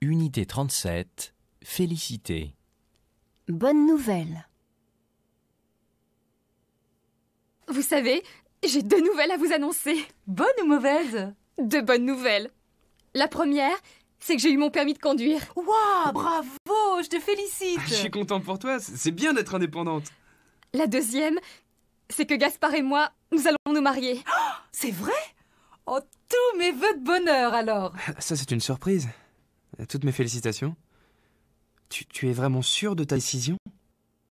Unité 37, félicité. Bonne nouvelle. Vous savez, j'ai deux nouvelles à vous annoncer. Bonne ou mauvaise De bonnes nouvelles. La première, c'est que j'ai eu mon permis de conduire. Waouh, bravo, je te félicite. Ah, je suis contente pour toi, c'est bien d'être indépendante. La deuxième, c'est que Gaspard et moi, nous allons nous marier. c'est vrai Oh, tous mes vœux de bonheur alors Ça, c'est une surprise. Toutes mes félicitations. tu es vraiment sûr de ta décision